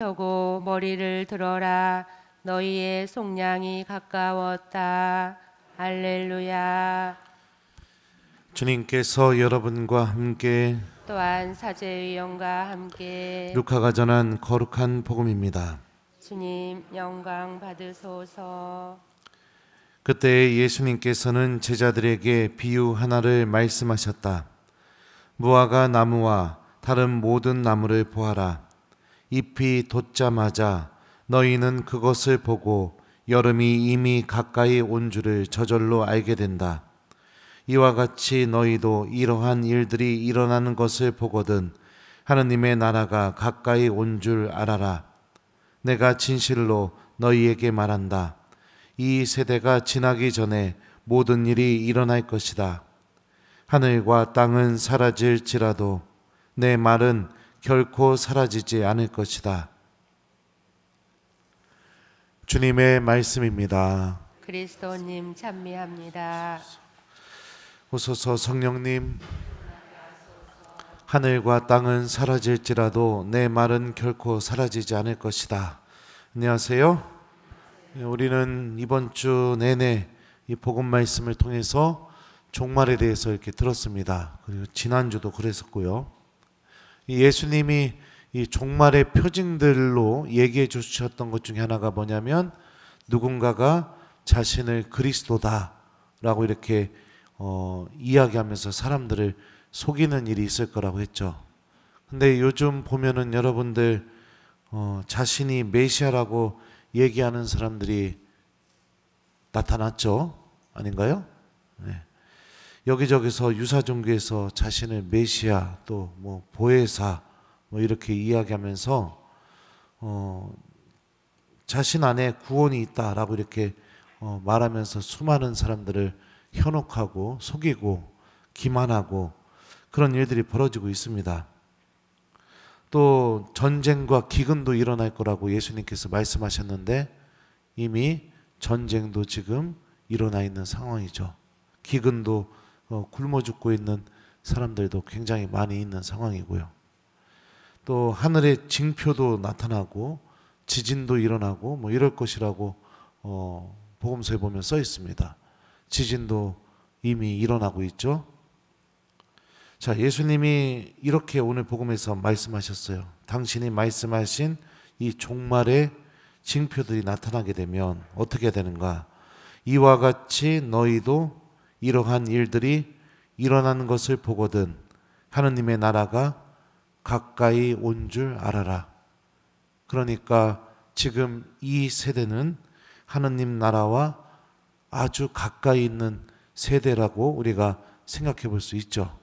펴고 머리를 들어라 너희의 속량이 가까웠다 할렐루야 주님께서 여러분과 함께 또한 사제위원과 함께 루카가 전한 거룩한 복음입니다 주님 영광 받으소서 그때 예수님께서는 제자들에게 비유 하나를 말씀하셨다 무화과 나무와 다른 모든 나무를 보아라 잎이 돋자마자 너희는 그것을 보고 여름이 이미 가까이 온 줄을 저절로 알게 된다. 이와 같이 너희도 이러한 일들이 일어나는 것을 보거든 하느님의 나라가 가까이 온 줄 알아라. 내가 진실로 너희에게 말한다. 이 세대가 지나기 전에 모든 일이 일어날 것이다. 하늘과 땅은 사라질지라도 내 말은 결코 사라지지 않을 것이다. 주님의 말씀입니다. 그리스도님 찬미합니다. 호소서 성령님 하늘과 땅은 사라질지라도 내 말은 결코 사라지지 않을 것이다. 안녕하세요. 예, 우리는 이번 주 내내 이 복음 말씀을 통해서 종말에 대해서 이렇게 들었습니다. 그리고 지난주도 그랬었고요. 예수님이 이 종말의 표징들로 얘기해 주셨던 것 중에 하나가 뭐냐면 누군가가 자신을 그리스도다라고 이렇게 어, 이야기하면서 사람들을 속이는 일이 있을 거라고 했죠. 근데 요즘 보면은 여러분들 어, 자신이 메시아라고 얘기하는 사람들이 나타났죠. 아닌가요? 네. 여기저기서 유사 종교에서 자신을 메시아 또 뭐 보혜사 뭐 이렇게 이야기하면서 어 자신 안에 구원이 있다라고 이렇게 어 말하면서 수많은 사람들을 현혹하고 속이고 기만하고 그런 일들이 벌어지고 있습니다. 또 전쟁과 기근도 일어날 거라고 예수님께서 말씀하셨는데 이미 전쟁도 지금 일어나 있는 상황이죠. 기근도 어, 굶어 죽고 있는 사람들도 굉장히 많이 있는 상황이고요. 또 하늘의 징표도 나타나고 지진도 일어나고 뭐 이럴 것이라고 어, 복음서에 보면 써 있습니다. 지진도 이미 일어나고 있죠. 자, 예수님이 이렇게 오늘 복음에서 말씀하셨어요. 당신이 말씀하신 이 종말의 징표들이 나타나게 되면 어떻게 되는가? 이와 같이 너희도 이러한 일들이 일어나는 것을 보거든 하느님의 나라가 가까이 온 줄 알아라. 그러니까 지금 이 세대는 하느님 나라와 아주 가까이 있는 세대라고 우리가 생각해 볼 수 있죠.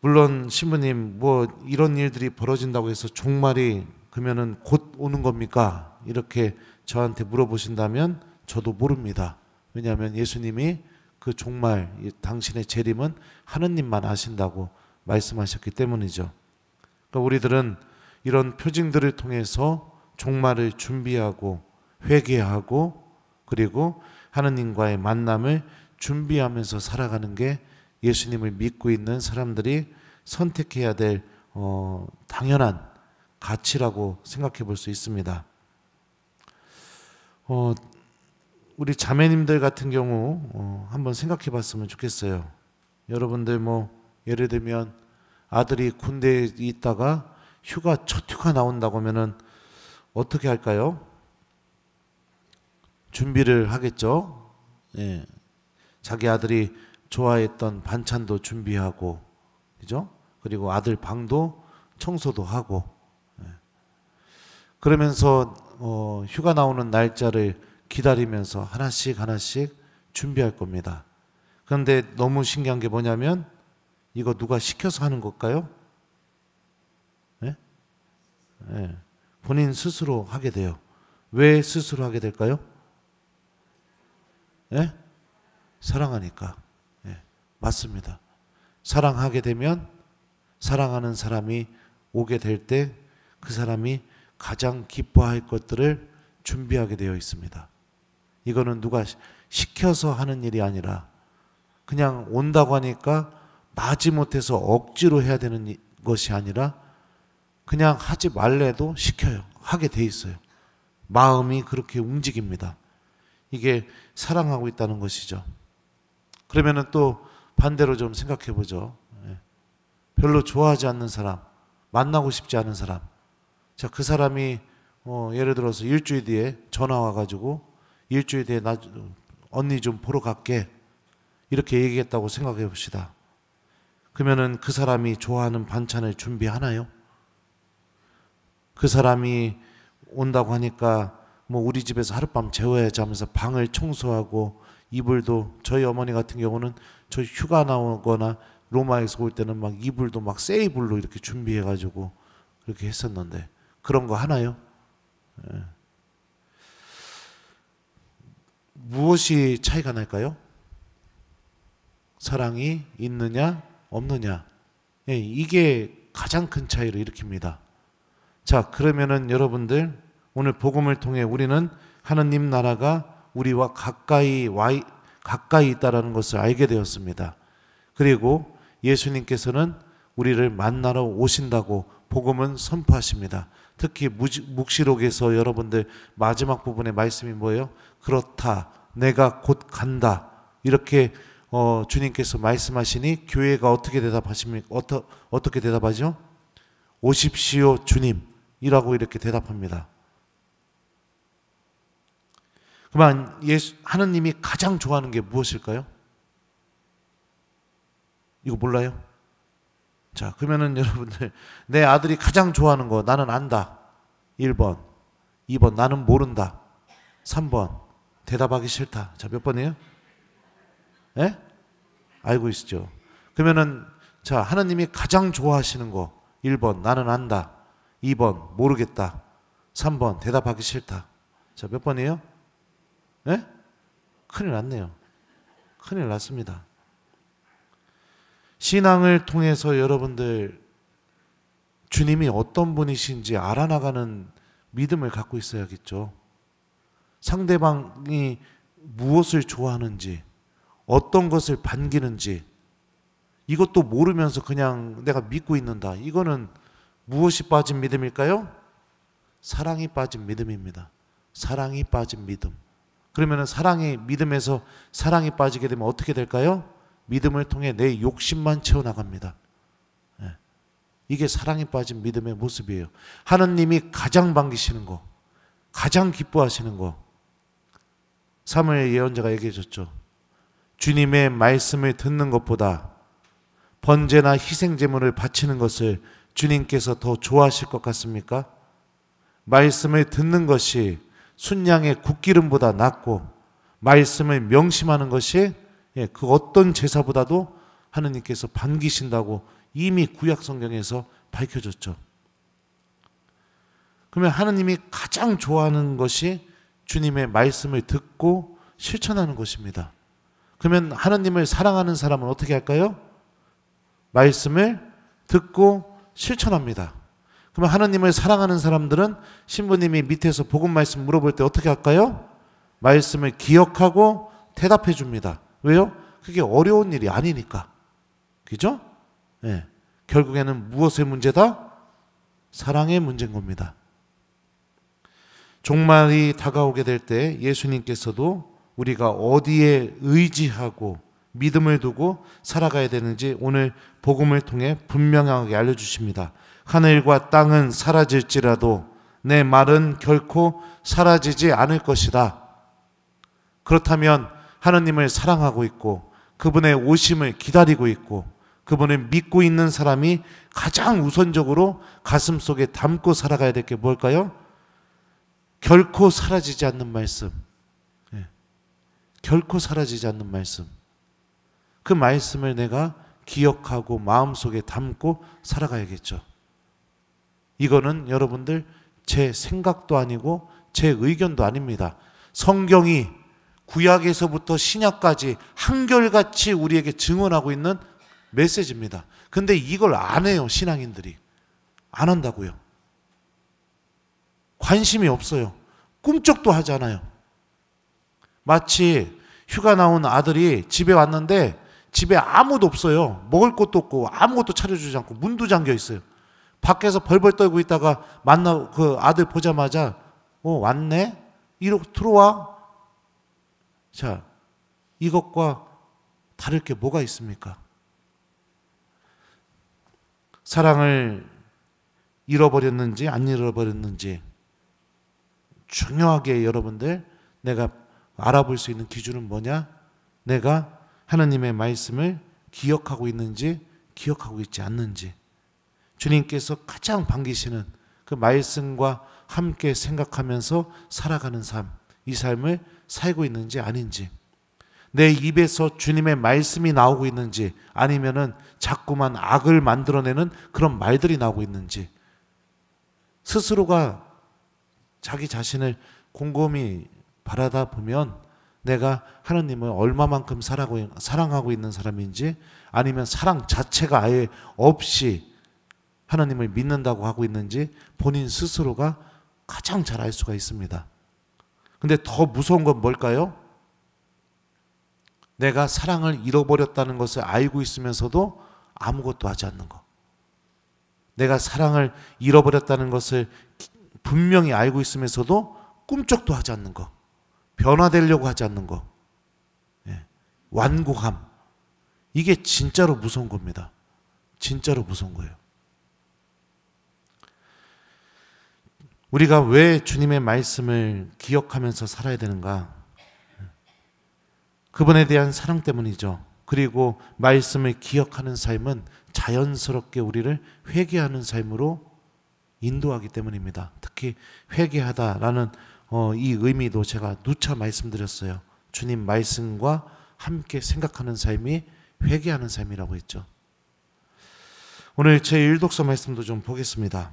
물론 신부님 뭐 이런 일들이 벌어진다고 해서 종말이 그러면은 곧 오는 겁니까? 이렇게 저한테 물어보신다면 저도 모릅니다. 왜냐하면 예수님이 그 종말 당신의 재림은 하느님만 아신다고 말씀하셨기 때문이죠. 그러니까 우리들은 이런 표징들을 통해서 종말을 준비하고 회개하고 그리고 하느님과의 만남을 준비하면서 살아가는 게 예수님을 믿고 있는 사람들이 선택해야 될 어, 당연한 가치라고 생각해 볼 수 있습니다. 어, 우리 자매님들 같은 경우 어, 한번 생각해 봤으면 좋겠어요. 여러분들 뭐 예를 들면 아들이 군대에 있다가 휴가 첫 휴가 나온다고 하면은 어떻게 할까요? 준비를 하겠죠. 예. 자기 아들이 좋아했던 반찬도 준비하고 그죠? 그리고 아들 방도 청소도 하고 예. 그러면서 어, 휴가 나오는 날짜를 기다리면서 하나씩 하나씩 준비할 겁니다. 그런데 너무 신기한 게 뭐냐면 이거 누가 시켜서 하는 걸까요? 네? 네. 본인 스스로 하게 돼요. 왜 스스로 하게 될까요? 네? 사랑하니까. 맞습니다. 사랑하게 되면 사랑하는 사람이 오게 될 때 그 사람이 가장 기뻐할 것들을 준비하게 되어 있습니다. 이거는 누가 시켜서 하는 일이 아니라 그냥 온다고 하니까 마지못해서 억지로 해야 되는 것이 아니라 그냥 하지 말래도 시켜요. 하게 돼 있어요. 마음이 그렇게 움직입니다. 이게 사랑하고 있다는 것이죠. 그러면은 또 반대로 좀 생각해 보죠. 예. 별로 좋아하지 않는 사람, 만나고 싶지 않은 사람. 자, 그 사람이 어, 예를 들어서 일주일 뒤에 전화 와가지고 일주일 뒤에 나 언니 좀 보러 갈게. 이렇게 얘기했다고 생각해 봅시다. 그러면은 그 사람이 좋아하는 반찬을 준비하나요? 그 사람이 온다고 하니까 뭐 우리 집에서 하룻밤 재워야지 하면서 방을 청소하고 이불도 저희 어머니 같은 경우는 저 휴가 나오거나 로마에서 올 때는 막 이불도 막새 이불로 이렇게 준비해 가지고 그렇게 했었는데 그런 거 하나요? 예. 무엇이 차이가 날까요? 사랑이 있느냐, 없느냐. 예, 이게 가장 큰 차이를 일으킵니다. 자, 그러면은 여러분들, 오늘 복음을 통해 우리는 하느님 나라가 우리와 가까이 와, 가까이 있다라는 것을 알게 되었습니다. 그리고 예수님께서는 우리를 만나러 오신다고 복음은 선포하십니다. 특히 묵시록에서 여러분들 마지막 부분의 말씀이 뭐예요? 그렇다. 내가 곧 간다. 이렇게 어, 주님께서 말씀하시니 교회가 어떻게 대답하십니까? 어떠, 어떻게 대답하죠? 오십시오 주님이라고 이렇게 대답합니다. 그만 예수 하나님이 가장 좋아하는 게 무엇일까요? 이거 몰라요? 자, 그러면은 여러분들 내 아들이 가장 좋아하는 거 나는 안다. 1번. 2번 나는 모른다. 3번 대답하기 싫다. 자, 몇 번이에요? 예? 알고 있죠. 그러면은 자, 하나님이 가장 좋아하시는 거 1번 나는 안다. 2번 모르겠다. 3번 대답하기 싫다. 자, 몇 번이에요? 예? 큰일 났네요. 큰일 났습니다. 신앙을 통해서 여러분들 주님이 어떤 분이신지 알아나가는 믿음을 갖고 있어야겠죠. 상대방이 무엇을 좋아하는지, 어떤 것을 반기는지, 이것도 모르면서 그냥 내가 믿고 있는다. 이거는 무엇이 빠진 믿음일까요? 사랑이 빠진 믿음입니다. 사랑이 빠진 믿음. 그러면 사랑이 믿음에서 사랑이 빠지게 되면 어떻게 될까요? 믿음을 통해 내 욕심만 채워나갑니다. 예. 이게 사랑에 빠진 믿음의 모습이에요. 하느님이 가장 반기시는 거, 가장 기뻐하시는 거. 사무엘 예언자가 얘기해 줬죠. 주님의 말씀을 듣는 것보다 번제나 희생 제물을 바치는 것을 주님께서 더 좋아하실 것 같습니까? 말씀을 듣는 것이 순양의 국기름보다 낫고 말씀을 명심하는 것이 예, 그 어떤 제사보다도 하느님께서 반기신다고 이미 구약 성경에서 밝혀졌죠. 그러면 하느님이 가장 좋아하는 것이 주님의 말씀을 듣고 실천하는 것입니다. 그러면 하느님을 사랑하는 사람은 어떻게 할까요? 말씀을 듣고 실천합니다. 그러면 하느님을 사랑하는 사람들은 신부님이 밑에서 복음 말씀 물어볼 때 어떻게 할까요? 말씀을 기억하고 대답해 줍니다. 왜요? 그게 어려운 일이 아니니까. 그죠? 예. 결국에는 무엇의 문제다? 사랑의 문제인 겁니다. 종말이 다가오게 될 때 예수님께서도 우리가 어디에 의지하고 믿음을 두고 살아가야 되는지 오늘 복음을 통해 분명하게 알려주십니다. 하늘과 땅은 사라질지라도 내 말은 결코 사라지지 않을 것이다. 그렇다면 하나님을 사랑하고 있고 그분의 오심을 기다리고 있고 그분을 믿고 있는 사람이 가장 우선적으로 가슴 속에 담고 살아가야 될 게 뭘까요? 결코 사라지지 않는 말씀. 예. 결코 사라지지 않는 말씀. 그 말씀을 내가 기억하고 마음속에 담고 살아가야겠죠. 이거는 여러분들 제 생각도 아니고 제 의견도 아닙니다. 성경이 구약에서부터 신약까지 한결같이 우리에게 증언하고 있는 메시지입니다. 근데 이걸 안 해요, 신앙인들이. 안 한다고요. 관심이 없어요. 꿈쩍도 하지 않아요. 마치 휴가 나온 아들이 집에 왔는데 집에 아무도 없어요. 먹을 것도 없고 아무것도 차려주지 않고 문도 잠겨 있어요. 밖에서 벌벌 떨고 있다가 만나 그 아들 보자마자 어 왔네 이러고 들어와 자, 이것과 다를 게 뭐가 있습니까? 사랑을 잃어버렸는지 안 잃어버렸는지 중요하게 여러분들 내가 알아볼 수 있는 기준은 뭐냐? 내가 하나님의 말씀을 기억하고 있는지 기억하고 있지 않는지 주님께서 가장 반기시는 그 말씀과 함께 생각하면서 살아가는 삶이 삶을 살고 있는지 아닌지, 내 입에서 주님의 말씀이 나오고 있는지, 아니면은 자꾸만 악을 만들어내는 그런 말들이 나오고 있는지, 스스로가 자기 자신을 곰곰이 바라다 보면 내가 하나님을 얼마만큼 사랑하고 있는 사람인지 아니면 사랑 자체가 아예 없이 하나님을 믿는다고 하고 있는지 본인 스스로가 가장 잘 알 수가 있습니다. 근데 더 무서운 건 뭘까요? 내가 사랑을 잃어버렸다는 것을 알고 있으면서도 아무것도 하지 않는 것. 내가 사랑을 잃어버렸다는 것을 분명히 알고 있으면서도 꿈쩍도 하지 않는 것. 변화되려고 하지 않는 것. 예. 완고함. 이게 진짜로 무서운 겁니다. 진짜로 무서운 거예요. 우리가 왜 주님의 말씀을 기억하면서 살아야 되는가? 그분에 대한 사랑 때문이죠. 그리고 말씀을 기억하는 삶은 자연스럽게 우리를 회개하는 삶으로 인도하기 때문입니다. 특히 회개하다라는 어, 이 의미도 제가 누차 말씀드렸어요. 주님 말씀과 함께 생각하는 삶이 회개하는 삶이라고 했죠. 오늘 제 1독서 말씀도 좀 보겠습니다.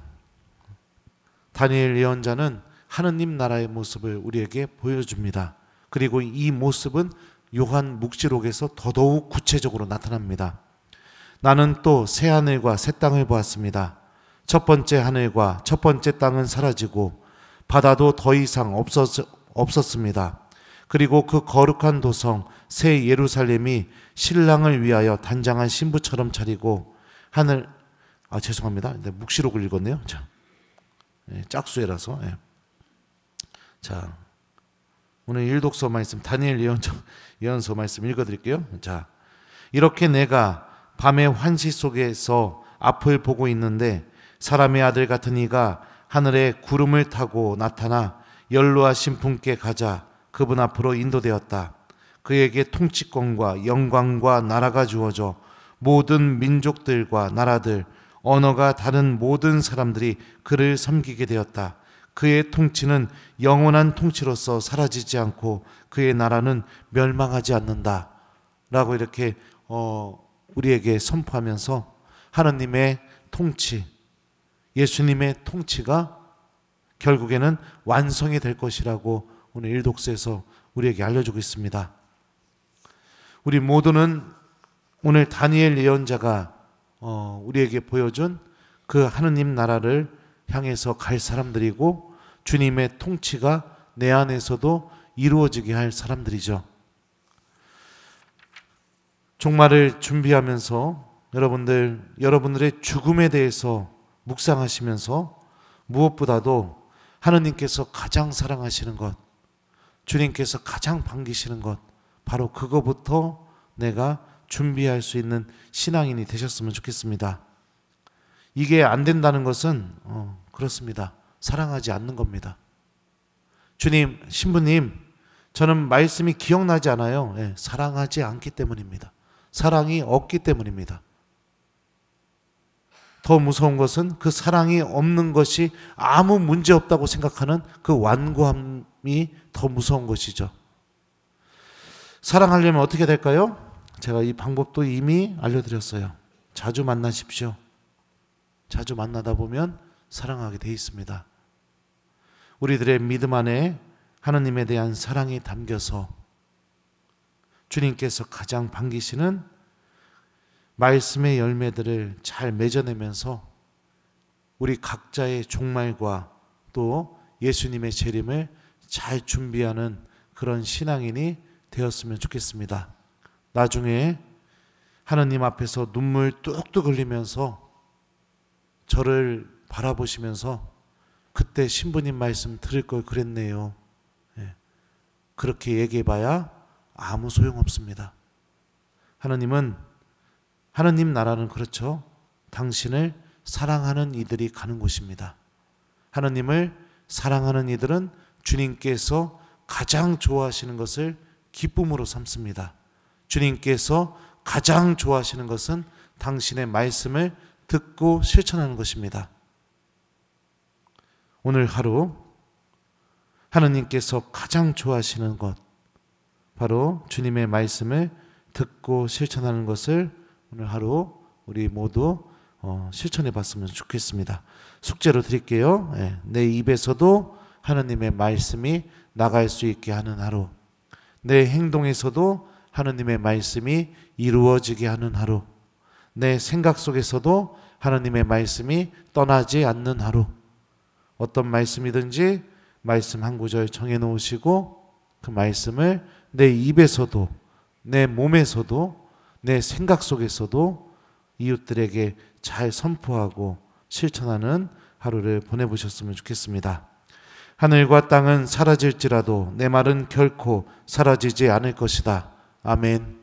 다니엘 예언자는 하느님 나라의 모습을 우리에게 보여줍니다. 그리고 이 모습은 요한 묵시록에서 더더욱 구체적으로 나타납니다. 나는 또 새 하늘과 새 땅을 보았습니다. 첫 번째 하늘과 첫 번째 땅은 사라지고 바다도 더 이상 없었, 없었습니다. 그리고 그 거룩한 도성 새 예루살렘이 신랑을 위하여 단장한 신부처럼 차리고 하늘 아 죄송합니다. 네, 묵시록을 읽었네요. 자. 예, 짝수에라서. 예. 자, 오늘 일독서 말씀, 다니엘 예언서, 예언서 말씀 읽어드릴게요. 자, 이렇게 내가 밤의 환시 속에서 앞을 보고 있는데 사람의 아들 같은 이가 하늘에 구름을 타고 나타나 연로하신 분께 가자 그분 앞으로 인도되었다. 그에게 통치권과 영광과 나라가 주어져 모든 민족들과 나라들 언어가 다른 모든 사람들이 그를 섬기게 되었다. 그의 통치는 영원한 통치로서 사라지지 않고 그의 나라는 멸망하지 않는다. 라고 이렇게 어, 우리에게 선포하면서 하나님의 통치, 예수님의 통치가 결국에는 완성이 될 것이라고 오늘 일독서에서 우리에게 알려주고 있습니다. 우리 모두는 오늘 다니엘 예언자가 어, 우리에게 보여준 그 하느님 나라를 향해서 갈 사람들이고 주님의 통치가 내 안에서도 이루어지게 할 사람들이죠. 종말을 준비하면서 여러분들 여러분들의 죽음에 대해서 묵상하시면서 무엇보다도 하느님께서 가장 사랑하시는 것, 주님께서 가장 반기시는 것, 바로 그거부터 내가 준비할 수 있는 신앙인이 되셨으면 좋겠습니다. 이게 안 된다는 것은 어, 그렇습니다. 사랑하지 않는 겁니다. 주님, 신부님, 저는 말씀이 기억나지 않아요. 예, 사랑하지 않기 때문입니다. 사랑이 없기 때문입니다. 더 무서운 것은 그 사랑이 없는 것이 아무 문제 없다고 생각하는 그 완고함이 더 무서운 것이죠. 사랑하려면 어떻게 될까요? 제가 이 방법도 이미 알려드렸어요. 자주 만나십시오. 자주 만나다 보면 사랑하게 돼 있습니다. 우리들의 믿음 안에 하나님에 대한 사랑이 담겨서 주님께서 가장 반기시는 말씀의 열매들을 잘 맺어내면서 우리 각자의 종말과 또 예수님의 재림을 잘 준비하는 그런 신앙인이 되었으면 좋겠습니다. 나중에 하느님 앞에서 눈물 뚝뚝 흘리면서 저를 바라보시면서 그때 신부님 말씀 들을 걸 그랬네요. 예. 그렇게 얘기해봐야 아무 소용없습니다. 하느님은 하느님 나라는 그렇죠. 당신을 사랑하는 이들이 가는 곳입니다. 하느님을 사랑하는 이들은 주님께서 가장 좋아하시는 것을 기쁨으로 삼습니다. 주님께서 가장 좋아하시는 것은 당신의 말씀을 듣고 실천하는 것입니다. 오늘 하루 하느님께서 가장 좋아하시는 것 바로 주님의 말씀을 듣고 실천하는 것을 오늘 하루 우리 모두 어, 실천해 봤으면 좋겠습니다. 숙제로 드릴게요. 예, 내 입에서도 하느님의 말씀이 나갈 수 있게 하는 하루. 내 행동에서도 하느님의 말씀이 이루어지게 하는 하루. 내 생각 속에서도 하느님의 말씀이 떠나지 않는 하루. 어떤 말씀이든지 말씀 한 구절 정해 놓으시고 그 말씀을 내 입에서도 내 몸에서도 내 생각 속에서도 이웃들에게 잘 선포하고 실천하는 하루를 보내보셨으면 좋겠습니다. 하늘과 땅은 사라질지라도 내 말은 결코 사라지지 않을 것이다. 아멘.